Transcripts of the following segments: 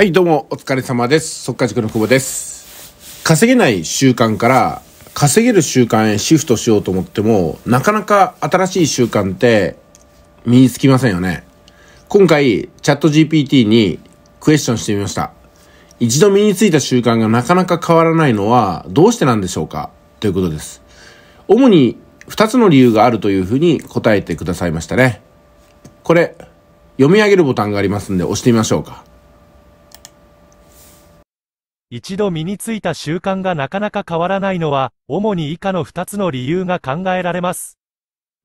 はい、どうも、お疲れ様です。速稼塾の久保です。稼げない習慣から稼げる習慣へシフトしようと思っても、なかなか新しい習慣って身につきませんよね。今回、チャット GPT にクエスチョンしてみました。一度身についた習慣がなかなか変わらないのはどうしてなんでしょうかということです。主に2つの理由があるというふうに答えてくださいましたね。これ、読み上げるボタンがありますんで押してみましょうか。一度身についた習慣がなかなか変わらないのは、主に以下の二つの理由が考えられます。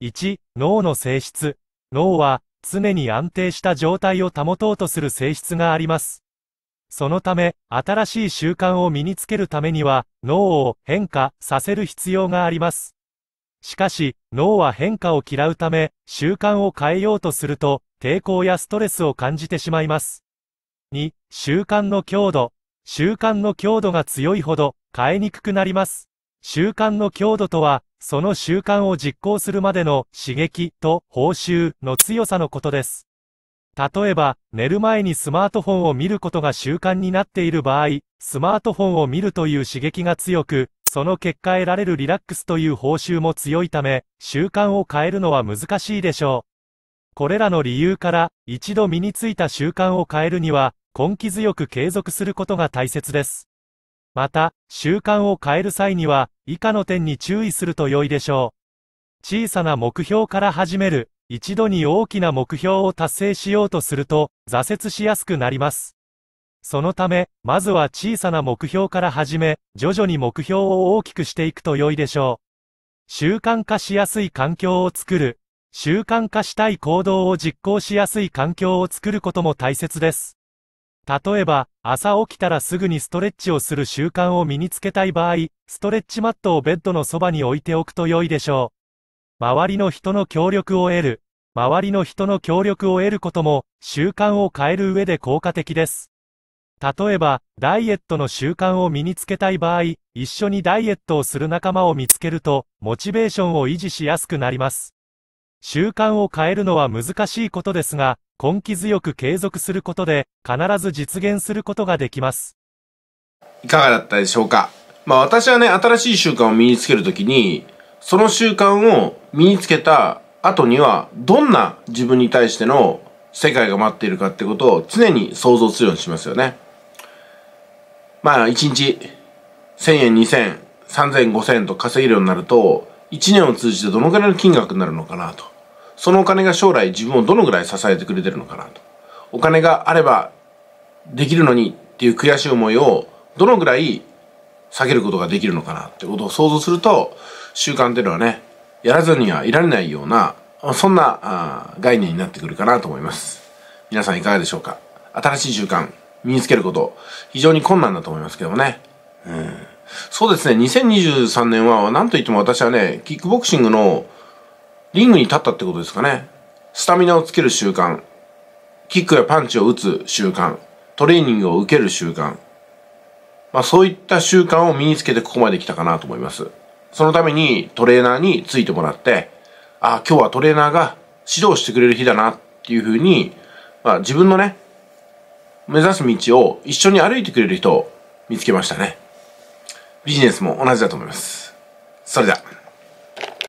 1、脳の性質。脳は、常に安定した状態を保とうとする性質があります。そのため、新しい習慣を身につけるためには、脳を変化させる必要があります。しかし、脳は変化を嫌うため、習慣を変えようとすると、抵抗やストレスを感じてしまいます。2、習慣の強度。習慣の強度が強いほど変えにくくなります。習慣の強度とは、その習慣を実行するまでの刺激と報酬の強さのことです。例えば、寝る前にスマートフォンを見ることが習慣になっている場合、スマートフォンを見るという刺激が強く、その結果得られるリラックスという報酬も強いため、習慣を変えるのは難しいでしょう。これらの理由から、一度身についた習慣を変えるには、根気強く継続することが大切です。また、習慣を変える際には、以下の点に注意すると良いでしょう。小さな目標から始める、一度に大きな目標を達成しようとすると、挫折しやすくなります。そのため、まずは小さな目標から始め、徐々に目標を大きくしていくと良いでしょう。習慣化しやすい環境を作る、習慣化したい行動を実行しやすい環境を作ることも大切です。例えば、朝起きたらすぐにストレッチをする習慣を身につけたい場合、ストレッチマットをベッドのそばに置いておくと良いでしょう。周りの人の協力を得る。周りの人の協力を得ることも、習慣を変える上で効果的です。例えば、ダイエットの習慣を身につけたい場合、一緒にダイエットをする仲間を見つけると、モチベーションを維持しやすくなります。習慣を変えるのは難しいことですが、根気強く継続することで、必ず実現することができます。いかがだったでしょうかまあ私はね、新しい習慣を身につけるときに、その習慣を身につけた後には、どんな自分に対しての世界が待っているかってことを常に想像するようにしますよね。まあ、一日、1000円、2000円、3000円、5000円と稼げるようになると、1年を通じてどのくらいの金額になるのかなと。そのお金が将来自分をどのぐらい支えてくれてるのかなと。お金があればできるのにっていう悔しい思いをどのぐらい下げることができるのかなってことを想像すると習慣っていうのはね、やらずにはいられないような、そんな概念になってくるかなと思います。皆さんいかがでしょうか新しい習慣、身につけること、非常に困難だと思いますけどもね。うんそうですね、2023年は、なんと言っても私はね、キックボクシングのリングに立ったってことですかね。スタミナをつける習慣。キックやパンチを打つ習慣。トレーニングを受ける習慣。まあそういった習慣を身につけてここまで来たかなと思います。そのためにトレーナーについてもらって、ああ、今日はトレーナーが指導してくれる日だなっていうふうに、まあ自分のね、目指す道を一緒に歩いてくれる人を見つけましたね。ビジネスも同じだと思います。それでは。